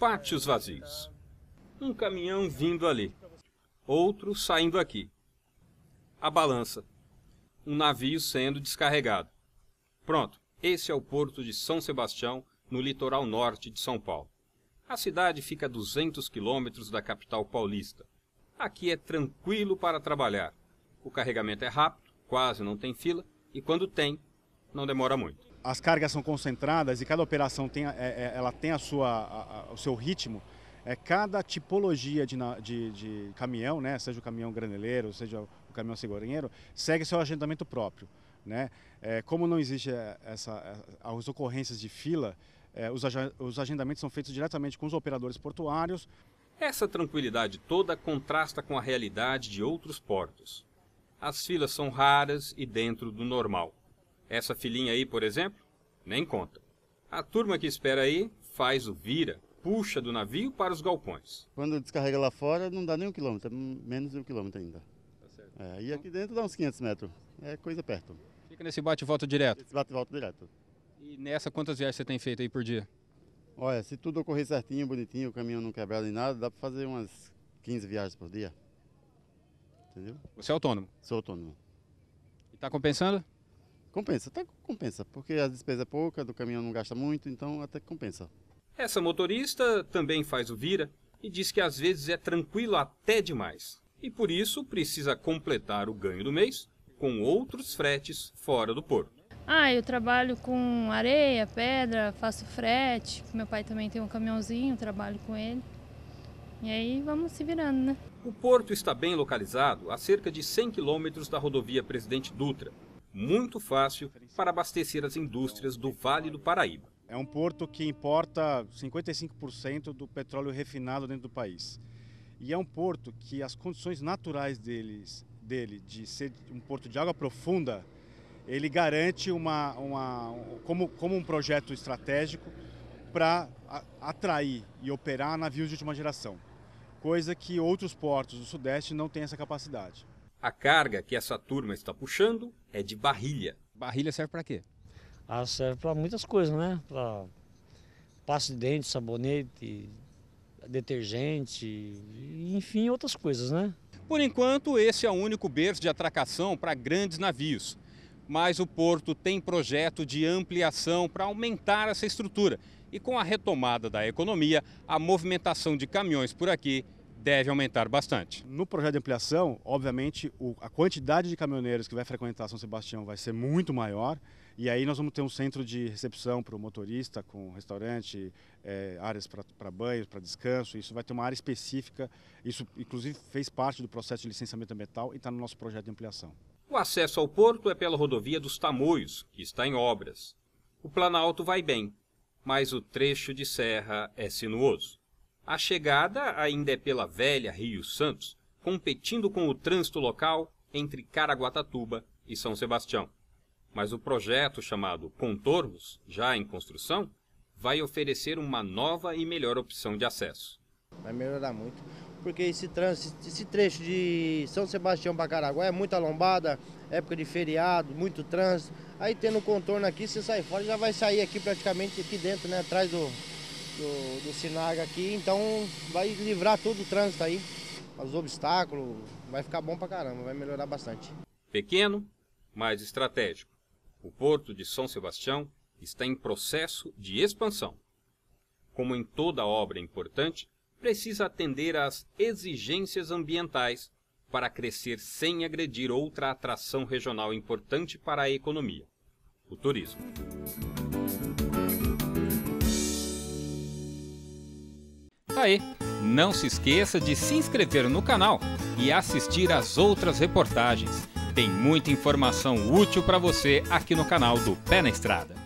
Pátios vazios. Um caminhão vindo ali. Outro saindo aqui. A balança. Um navio sendo descarregado. Pronto, esse é o porto de São Sebastião, no litoral norte de São Paulo. A cidade fica a 200 quilômetros da capital paulista. Aqui é tranquilo para trabalhar. O carregamento é rápido, quase não tem fila, e quando tem, não demora muito as cargas são concentradas e cada operação tem, é, é, ela tem a sua, a, a, o seu ritmo, é, cada tipologia de, de, de caminhão, né, seja o caminhão graneleiro, seja o caminhão segurinheiro, segue seu agendamento próprio. Né? É, como não existe é, essa, é, as ocorrências de fila, é, os, os agendamentos são feitos diretamente com os operadores portuários. Essa tranquilidade toda contrasta com a realidade de outros portos. As filas são raras e dentro do normal. Essa filhinha aí, por exemplo, nem conta. A turma que espera aí faz o vira, puxa do navio para os galpões. Quando descarrega lá fora, não dá nem um quilômetro, é menos de um quilômetro ainda. Tá certo. É, e aqui dentro dá uns 500 metros, é coisa perto. Fica nesse bate-volta direto? Esse bate-volta direto. E nessa, quantas viagens você tem feito aí por dia? Olha, se tudo ocorrer certinho, bonitinho, o caminhão não quebrado nem nada, dá para fazer umas 15 viagens por dia. Entendeu? Você é autônomo? Sou autônomo. E tá compensando? Compensa, até compensa, porque a despesa é pouca, do caminhão não gasta muito, então até compensa. Essa motorista também faz o vira e diz que às vezes é tranquilo até demais. E por isso precisa completar o ganho do mês com outros fretes fora do porto. Ah, eu trabalho com areia, pedra, faço frete. Meu pai também tem um caminhãozinho, trabalho com ele. E aí vamos se virando, né? O porto está bem localizado a cerca de 100 quilômetros da rodovia Presidente Dutra, muito fácil para abastecer as indústrias do Vale do Paraíba. É um porto que importa 55% do petróleo refinado dentro do país. E é um porto que as condições naturais deles, dele, de ser um porto de água profunda, ele garante uma, uma como, como um projeto estratégico para atrair e operar navios de última geração, coisa que outros portos do Sudeste não têm essa capacidade. A carga que essa turma está puxando é de barrilha. Barrilha serve para quê? Ah, serve para muitas coisas, né? Para pasta de dente, sabonete, detergente, enfim, outras coisas, né? Por enquanto, esse é o único berço de atracação para grandes navios. Mas o porto tem projeto de ampliação para aumentar essa estrutura. E com a retomada da economia, a movimentação de caminhões por aqui deve aumentar bastante. No projeto de ampliação, obviamente, o, a quantidade de caminhoneiros que vai frequentar São Sebastião vai ser muito maior. E aí nós vamos ter um centro de recepção para o motorista, com restaurante, é, áreas para banhos, para descanso. Isso vai ter uma área específica. Isso, inclusive, fez parte do processo de licenciamento ambiental e está no nosso projeto de ampliação. O acesso ao porto é pela rodovia dos Tamoios, que está em obras. O Planalto vai bem, mas o trecho de serra é sinuoso. A chegada ainda é pela velha Rio Santos, competindo com o trânsito local entre Caraguatatuba e São Sebastião. Mas o projeto chamado Contornos, já em construção, vai oferecer uma nova e melhor opção de acesso. Vai melhorar muito, porque esse, trânsito, esse trecho de São Sebastião para Caraguá é muita lombada, época de feriado, muito trânsito. Aí tendo o contorno aqui, você sai fora, já vai sair aqui praticamente aqui dentro, né, atrás do, do, do Sinaga aqui, então vai livrar todo o trânsito aí, os obstáculos, vai ficar bom pra caramba, vai melhorar bastante. Pequeno, mas estratégico. O porto de São Sebastião está em processo de expansão. Como em toda obra importante, precisa atender às exigências ambientais para crescer sem agredir outra atração regional importante para a economia, o turismo. aí. Não se esqueça de se inscrever no canal e assistir às outras reportagens. Tem muita informação útil para você aqui no canal do Pé na Estrada.